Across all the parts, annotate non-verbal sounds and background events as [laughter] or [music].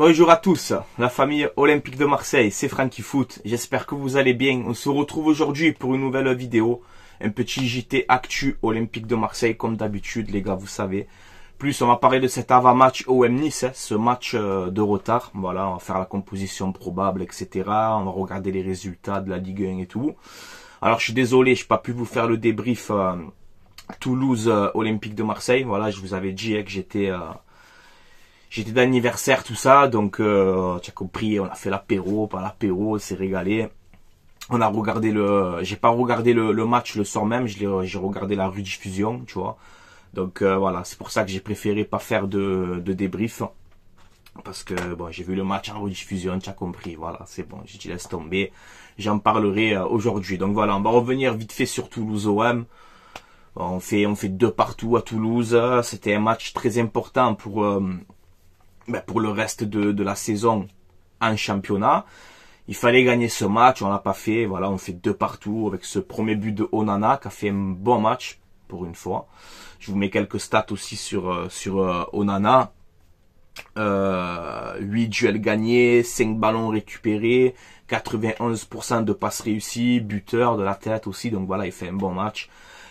Bonjour à tous, la famille olympique de Marseille, c'est Francky Foot. J'espère que vous allez bien. On se retrouve aujourd'hui pour une nouvelle vidéo, un petit JT actu olympique de Marseille comme d'habitude les gars, vous savez. Plus on va parler de cet avant-match OM Nice, hein, ce match euh, de retard. Voilà, on va faire la composition probable, etc. On va regarder les résultats de la Ligue 1 et tout. Alors je suis désolé, je n'ai pas pu vous faire le débrief euh, Toulouse euh, Olympique de Marseille. Voilà, je vous avais dit hein, que j'étais J'étais d'anniversaire, tout ça, donc euh, tu as compris, on a fait l'apéro, pas l'apéro, on s'est régalé. On a regardé le, j'ai pas regardé le, match le soir même, j'ai regardé la rediffusion, tu vois. Donc euh, voilà, c'est pour ça que j'ai préféré pas faire de, de débrief parce que bon, j'ai vu le match en rediffusion, tu as compris, voilà, c'est bon, je te laisse tomber, j'en parlerai euh, aujourd'hui. Donc voilà, on va revenir vite fait sur Toulouse OM. On fait, on fait deux partout à Toulouse. C'était un match très important pour, ben, pour le reste de, la saison en championnat. Il fallait gagner ce match, on l'a pas fait. Voilà, on fait deux partout avec ce premier but de Onana qui a fait un bon match pour une fois. Je vous mets quelques stats aussi sur euh, sur euh, Onana. Euh, 8 duels gagnés, 5 ballons récupérés, 91% de passes réussies, buteur de la tête aussi. Donc voilà, il fait un bon match.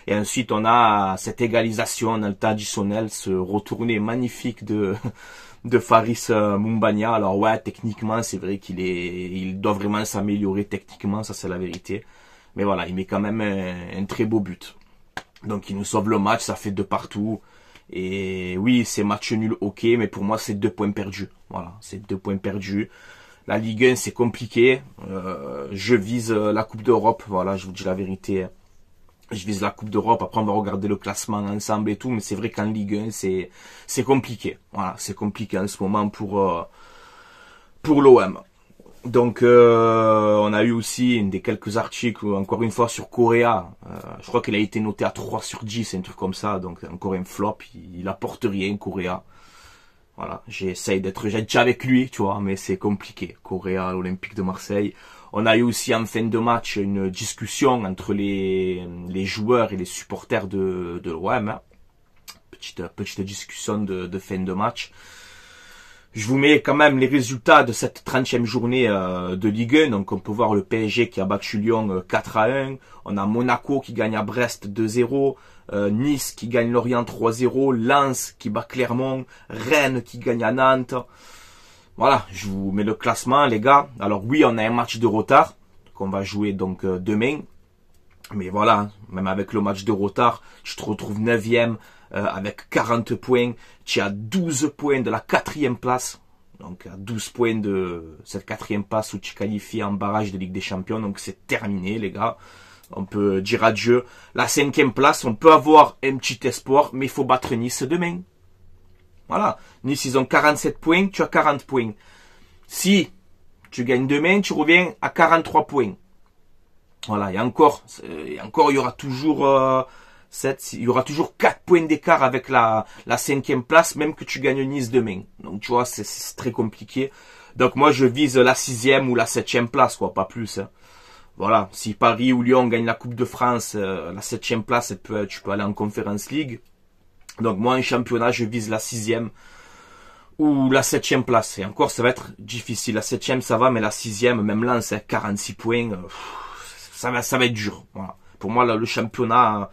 Et ensuite, on a cette égalisation dans le temps ce retourné magnifique de de Faris Mumbania. Alors ouais, techniquement, c'est vrai qu'il est, il doit vraiment s'améliorer techniquement, ça c'est la vérité. Mais voilà, il met quand même un, très beau but. Donc il nous sauve le match, ça fait de partout. Et oui, c'est match nul, ok, mais pour moi c'est deux points perdus. Voilà, c'est deux points perdus. La Ligue 1 c'est compliqué. Euh, je vise la Coupe d'Europe, voilà, je vous dis la vérité je vise la Coupe d'Europe, après on va regarder le classement ensemble et tout, mais c'est vrai qu'en Ligue 1, c'est, c'est compliqué. Voilà, c'est compliqué en ce moment pour, euh, pour l'OM. Donc euh, on a eu aussi des quelques articles, encore une fois, sur Correa. Euh, je crois qu'il a été noté à 3 sur 10, un truc comme ça, donc encore un flop, il, apporte rien, Correa. Voilà, j'essaye d'être déjà avec lui, tu vois, mais c'est compliqué. Correa, l'Olympique de Marseille. On a eu aussi en fin de match une discussion entre les, les joueurs et les supporters de, de l'OM. Hein. Petite, petite discussion de, de, fin de match. Je vous mets quand même les résultats de cette 30e journée euh, de Ligue 1. Donc on peut voir le PSG qui a battu Lyon 4 euh, à 1. On a Monaco qui gagne à Brest 2-0. Euh, nice qui gagne Lorient 3-0. Lens qui bat Clermont. Rennes qui gagne à Nantes. Voilà, je vous mets le classement, les gars. Alors oui, on a un match de retard qu'on va jouer donc euh, demain. Mais voilà, même avec le match de retard, tu te retrouves 9 e euh, avec 40 points. Tu as 12 points de la quatrième place. Donc à 12 points de cette quatrième place où tu qualifies en barrage de Ligue des Champions. Donc c'est terminé les gars. On peut dire adieu. La cinquième place, on peut avoir un petit espoir, mais il faut battre Nice demain. Voilà. Nice, ils ont 47 points, tu as 40 points. Si tu gagnes demain, tu reviens à 43 points. Voilà, et encore, euh, et encore, il y aura toujours euh, il y aura toujours 4 points d'écart avec la, la cinquième place, même que tu gagnes Nice demain. Donc tu vois, c'est très compliqué. Donc moi je vise la sixième ou la septième place, quoi, pas plus. Hein. Voilà, si Paris ou Lyon gagnent la Coupe de France, la euh, la septième place, tu peux aller en Conference League. Donc moi, un championnat, je vise la sixième ou la septième place. Et encore, ça va être difficile. La septième, ça va, mais la sixième, même là, c'est 46 points. Euh, ça, va, ça va être dur. Pour moi, là, le championnat,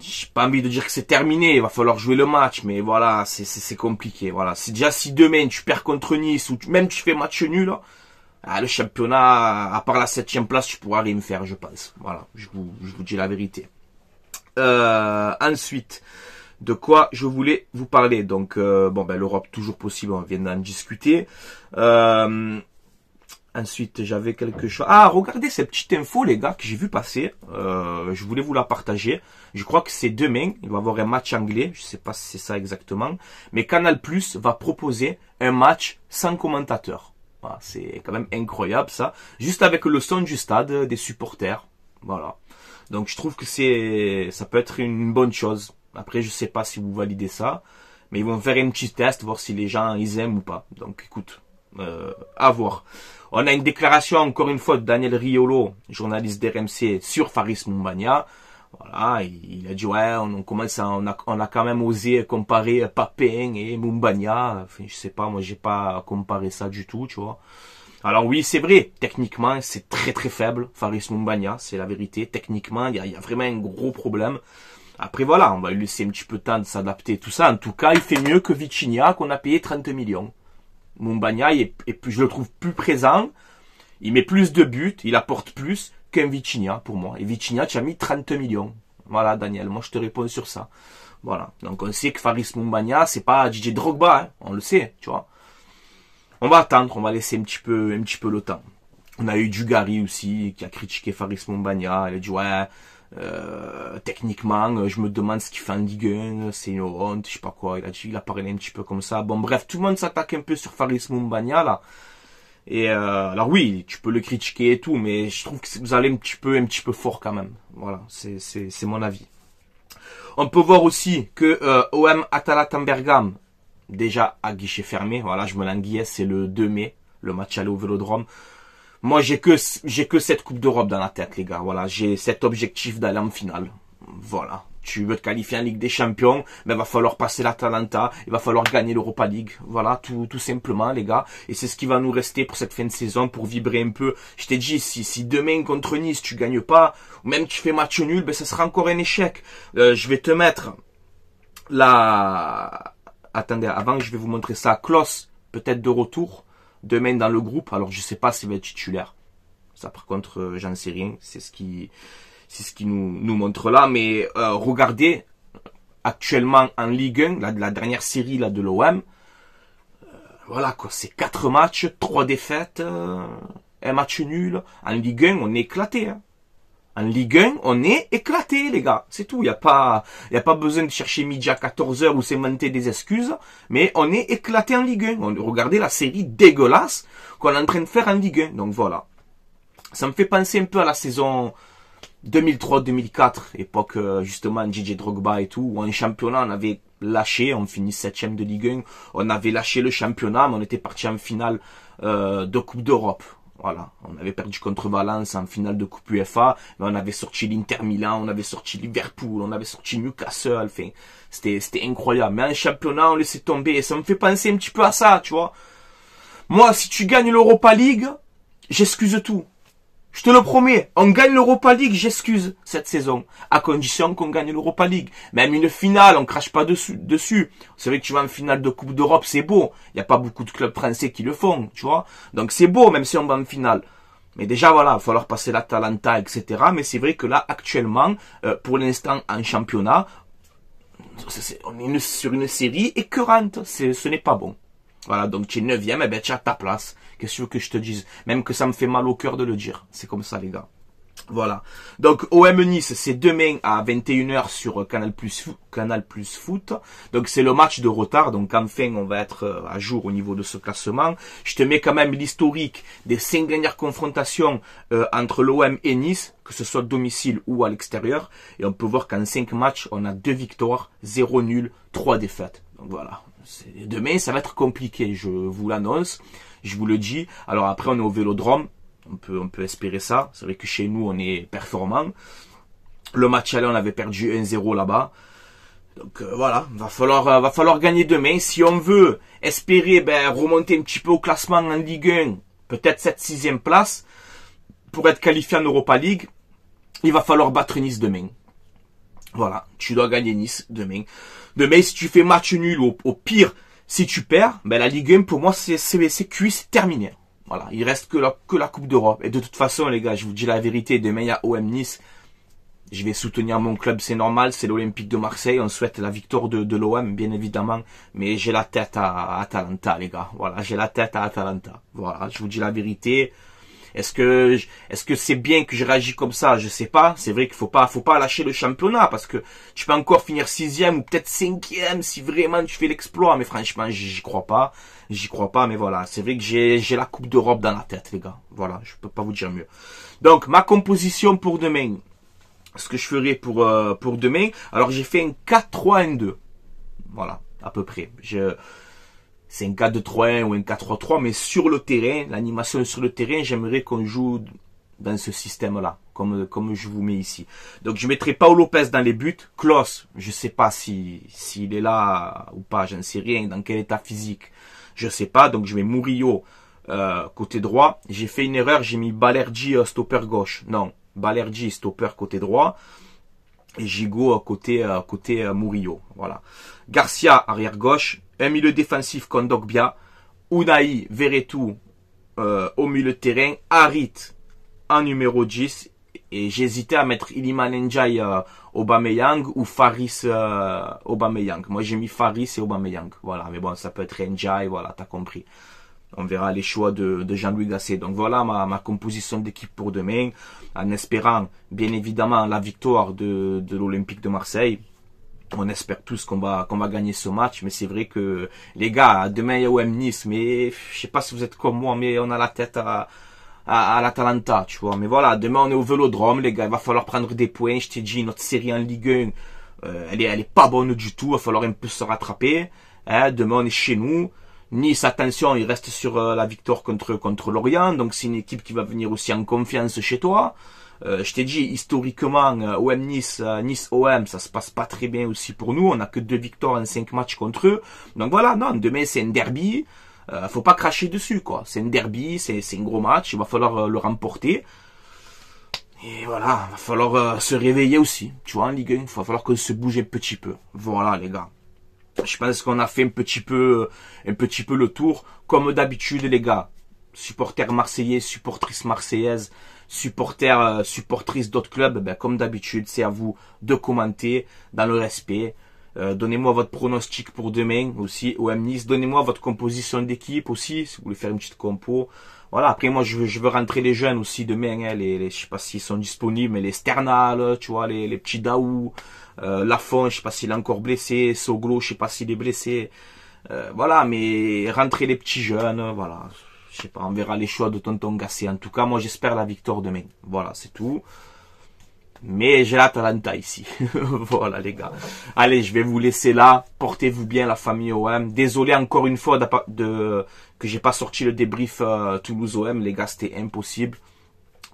j'ai pas envie de dire que c'est terminé. Il va falloir jouer le match, mais voilà, c'est compliqué. Voilà. c'est déjà, si demain, tu perds contre Nice ou même tu fais match nul, ah, le championnat, à part la septième place, tu pourras rien faire, je pense. Voilà, je vous dis la vérité. Euh, ensuite, de quoi je voulais vous parler. Donc, euh, bon, ben, l'Europe, toujours possible, on vient d'en discuter. Euh, ensuite, j'avais quelque chose... Ah, regardez cette petite info, les gars, que j'ai vu passer. je voulais vous la partager. Je crois que c'est demain, il va y avoir un match anglais. Je sais pas si c'est ça exactement. Mais Canal+, va proposer un match sans commentateur. Ah, c'est quand même incroyable, ça. Juste avec le son du stade, des supporters. Voilà. Donc je trouve que c'est ça peut être une bonne chose. Après, je sais pas si vous validez ça, mais ils vont faire un petit test, voir si les gens ils aiment ou pas. Donc écoute, euh, à voir. On a une déclaration encore une fois de Daniel Riolo, journaliste d'RMC, sur Faris Mumbania. Voilà, il, a dit ouais, on, commence, à, on, a, quand même osé comparer Papin et Mumbania. Enfin, je sais pas, moi j'ai pas comparé ça du tout, tu vois. Alors oui, c'est vrai, techniquement, c'est très très faible, Faris Mumbagna, c'est la vérité. Techniquement, il y, a vraiment un gros problème. Après voilà, on va lui laisser un petit peu de temps de s'adapter, tout ça. En tout cas, il fait mieux que Vicinia, qu'on a payé 30 millions. Mumbagna, est, je le trouve plus présent, il met plus de buts, il apporte plus qu'un Vicinia pour moi. Et Vicinia, tu as mis 30 millions. Voilà, Daniel, moi je te réponds sur ça. Voilà. Donc on sait que Faris Mumbania, c'est pas DJ Drogba, hein. on le sait, tu vois on va attendre, on va laisser un petit peu, un petit peu le temps. On a eu Dugarry aussi qui a critiqué Faris Mumbagna. Il a dit ouais, euh, techniquement, euh, je me demande ce qu'il fait en Ligue 1, c'est une honte, je sais pas quoi. Il a dit, il a parlé un petit peu comme ça. Bon bref, tout le monde s'attaque un peu sur Faris Mumbagna, là. Et euh, alors oui, tu peux le critiquer et tout, mais je trouve que vous allez un petit peu, un petit peu fort quand même. Voilà, c'est, c'est mon avis. On peut voir aussi que euh, OM Atalanta Bergame déjà à guichet fermé. Voilà, je me languillais, c'est le 2 mai, le match à au Vélodrome. Moi, j'ai que j'ai que cette Coupe d'Europe dans la tête, les gars. Voilà, j'ai cet objectif d'aller en finale. Voilà. Tu veux te qualifier en Ligue des Champions, mais il va falloir passer l'Atalanta, il va falloir gagner l'Europa League. Voilà, tout, tout simplement, les gars. Et c'est ce qui va nous rester pour cette fin de saison, pour vibrer un peu. Je t'ai dit, si, si demain contre Nice, tu gagnes pas, ou même tu fais match nul, ben, ça sera encore un échec. Euh, je vais te mettre la, attendez, avant je vais vous montrer ça. Klaus, peut-être de retour demain dans le groupe. Alors je sais pas s'il va être titulaire. Ça par contre, euh, j'en sais rien. C'est ce qui, c'est ce qui nous, nous montre là. Mais euh, regardez actuellement en Ligue 1, la, dernière série là de l'OM. Euh, voilà quoi, c'est quatre matchs, trois défaites, un match nul. En Ligue 1, on est éclaté. Hein. En Ligue 1, on est éclaté, les gars. C'est tout. Il n'y a pas, il a pas besoin de chercher midi à 14 h ou monter des excuses. Mais on est éclaté en Ligue 1. On, regardez la série dégueulasse qu'on est en train de faire en Ligue 1. Donc voilà. Ça me fait penser un peu à la saison 2003-2004, époque euh, justement DJ Drogba et tout, où un championnat on avait lâché, on finit septième de Ligue 1, on avait lâché le championnat, mais on était parti en finale euh, de Coupe d'Europe. Voilà, on avait perdu contre Valence en finale de Coupe UEFA, mais on avait sorti l'Inter Milan, on avait sorti Liverpool, on avait sorti Newcastle, enfin, c'était c'était incroyable. Mais en championnat, on laissait tomber et ça me fait penser un petit peu à ça, tu vois. Moi, si tu gagnes l'Europa League, j'excuse tout. Je te le promets, on gagne l'Europa League, j'excuse, cette saison. À condition qu'on gagne l'Europa League. Même une finale, on crache pas dessus. dessus. C'est vrai que tu vas en finale de Coupe d'Europe, c'est beau. Il n'y a pas beaucoup de clubs français qui le font, tu vois. Donc c'est beau, même si on va en finale. Mais déjà, voilà, il va falloir passer la Talenta, etc. Mais c'est vrai que là, actuellement, euh, pour l'instant, en championnat, on est sur une série écœurante. ce n'est pas bon. Voilà, donc tu es neuvième, et eh ben tu as ta place. Qu'est-ce que je te dise Même que ça me fait mal au cœur de le dire. C'est comme ça, les gars. Voilà. Donc OM Nice, c'est demain à 21h sur euh, Canal Plus, Foot. Donc c'est le match de retard. Donc enfin, on va être euh, à jour au niveau de ce classement. Je te mets quand même l'historique des cinq dernières confrontations euh, entre l'OM et Nice, que ce soit domicile ou à l'extérieur. Et on peut voir qu'en cinq matchs, on a deux victoires, zéro nul, trois défaites. Donc voilà demain, ça va être compliqué, je vous l'annonce, je vous le dis. Alors après, on est au vélodrome, on peut, on peut espérer ça. C'est vrai que chez nous, on est performant. Le match aller, on avait perdu 1-0 là-bas. Donc euh, voilà, va falloir, euh, va falloir gagner demain. Si on veut espérer ben, remonter un petit peu au classement en Ligue 1, peut-être cette sixième place, pour être qualifié en Europa League, il va falloir battre Nice demain. Voilà, tu dois gagner Nice demain. Demain, si tu fais match nul au, pire, si tu perds, ben la Ligue 1 pour moi c'est cuit, c'est terminé. Voilà, il reste que la, que la Coupe d'Europe. Et de toute façon, les gars, je vous dis la vérité, demain il y a OM Nice. Je vais soutenir mon club, c'est normal, c'est l'Olympique de Marseille. On souhaite la victoire de, de l'OM, bien évidemment. Mais j'ai la tête à, à Atalanta, les gars. Voilà, j'ai la tête à Atalanta. Voilà, je vous dis la vérité. Est-ce que est-ce que c'est bien que je réagis comme ça Je sais pas. C'est vrai qu'il faut pas faut pas lâcher le championnat parce que tu peux encore finir sixième ou peut-être cinquième si vraiment tu fais l'exploit. Mais franchement, j'y crois pas. J'y crois pas. Mais voilà, c'est vrai que j'ai j'ai la Coupe d'Europe dans la tête, les gars. Voilà, je peux pas vous dire mieux. Donc ma composition pour demain. Ce que je ferai pour euh, pour demain. Alors j'ai fait un 4-3-1-2. Voilà, à peu près. Je c'est un 4-2-3-1 ou un 4-3-3, mais sur le terrain, l'animation sur le terrain, j'aimerais qu'on joue dans ce système-là, comme, comme je vous mets ici. Donc je mettrai Paolo Lopez dans les buts. Klaus, je sais pas si s'il est là ou pas, Je j'en sais rien, dans quel état physique, je sais pas. Donc je mets Murillo euh, côté droit. J'ai fait une erreur, j'ai mis Balerji euh, stopper gauche. Non, Balerji stopper côté droit. Et Gigot euh, côté côté Murillo. Voilà. Garcia arrière gauche un milieu défensif Kondogbia. Dogbia, Unai Veretout euh, au milieu de terrain, Harit en numéro 10 et j'hésitais à mettre Iliman N'Jai euh, Aubameyang ou Faris euh, Aubameyang. Moi j'ai mis Faris et Aubameyang. Voilà, mais bon, ça peut être N'Jai, voilà, t'as compris. On verra les choix de, de Jean-Louis Gasset. Donc voilà ma, composition d'équipe pour demain, en espérant bien évidemment la victoire de l'Olympique de Marseille on espère tous qu'on va qu'on va gagner ce match, mais c'est vrai que les gars, demain il y a OM Nice, mais je sais pas si vous êtes comme moi, mais on a la tête à à, l'Atalanta, tu vois. Mais voilà, demain on est au Vélodrome, les gars, il va falloir prendre des points. Je t'ai dit, notre série en Ligue 1, euh, elle est elle est pas bonne du tout. Il va falloir un peu se rattraper. Hein. Demain on est chez nous. Nice, attention, il reste sur euh, la victoire contre contre Lorient, donc c'est une équipe qui va venir aussi en confiance chez toi. Euh, je t'ai dit, historiquement, euh, OM-Nice, euh, Nice-OM, ça se passe pas très bien aussi pour nous. On n'a que deux victoires en cinq matchs contre eux. Donc voilà, non, demain c'est un derby. faut pas cracher dessus, quoi. C'est un derby, c'est un gros match, il va falloir le remporter. Et voilà, il va falloir se réveiller aussi. Tu vois, en Ligue 1, il va falloir qu'on se bouge un petit peu. Voilà, les gars. Je pense qu'on a fait un petit peu, un petit peu le tour. Comme d'habitude, les gars. Supporters marseillais, supportrices marseillaises, supporters, euh, supportrices d'autres clubs, ben, comme d'habitude, c'est à vous de commenter dans le respect. Euh, donnez-moi votre pronostic pour demain aussi om Nice. Donnez-moi votre composition d'équipe aussi, si vous voulez faire une petite compo. Voilà, après moi je veux, rentrer les jeunes aussi demain, hein, les, je sais pas s'ils sont disponibles, mais les Sternal, tu vois, les, les petits Daou, euh, Lafon, je sais pas s'il est encore blessé, Soglo, je sais pas s'il est blessé. Euh, voilà, mais rentrer les petits jeunes, voilà. Je sais pas, on verra les choix de Tonton Gassé. En tout cas, moi, j'espère la victoire demain. Voilà, c'est tout. Mais j'ai l'Atalanta ici. [laughs] voilà, les gars. Allez, je vais vous laisser là. Portez-vous bien, la famille OM. Désolé encore une fois de, que j'ai pas sorti le débrief euh, Toulouse-OM. Les gars, c'était impossible.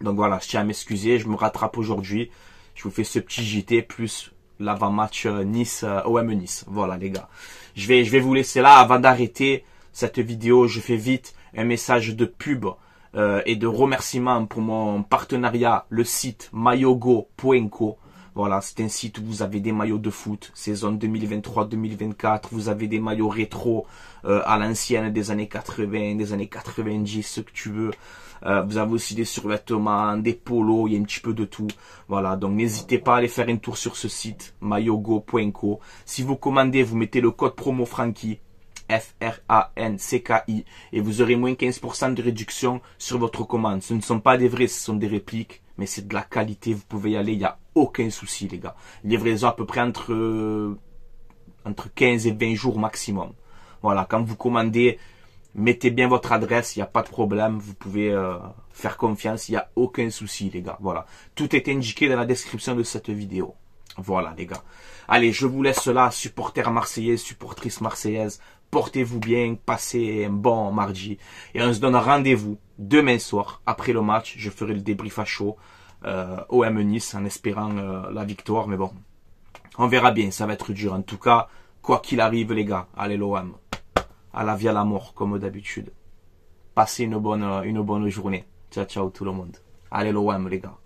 Donc voilà, je tiens à m'excuser. Je me rattrape aujourd'hui. Je vous fais ce petit JT plus l'avant-match euh, Nice euh, OM Nice. Voilà les gars. Je vais je vais vous laisser là avant d'arrêter cette vidéo, je fais vite un message de pub euh, et de remerciement pour mon partenariat, le site mayogo.co. Voilà, c'est un site où vous avez des maillots de foot, saison 2023-2024, vous avez des maillots rétro euh, à l'ancienne des années 80, des années 90, ce que tu veux. Euh, vous avez aussi des survêtements, des polos, il y a un petit peu de tout. Voilà, donc n'hésitez pas à aller faire un tour sur ce site, mayogo.co. Si vous commandez, vous mettez le code promo Frankie F-R-A-N-C-K-I et vous aurez moins 15% de réduction sur votre commande. Ce ne sont pas des vrais, ce sont des répliques, mais c'est de la qualité. Vous pouvez y aller, il n'y a aucun souci, les gars. Livraison à peu près entre, euh, entre 15 et 20 jours maximum. Voilà, quand vous commandez, mettez bien votre adresse, il n'y a pas de problème, vous pouvez euh, faire confiance, il n'y a aucun souci, les gars. Voilà, tout est indiqué dans la description de cette vidéo. Voilà les gars. Allez, je vous laisse là, supporters marseillais, supportrices marseillaises portez-vous bien, passez un bon mardi. Et on se donne rendez-vous demain soir, après le match. Je ferai le débrief à chaud euh, au M Nice en espérant euh, la victoire. Mais bon, on verra bien, ça va être dur. En tout cas, quoi qu'il arrive, les gars, allez l'OM. À la vie à la mort, comme d'habitude. Passez une bonne, euh, une bonne journée. Ciao, ciao tout le monde. Allez l'OM, les gars.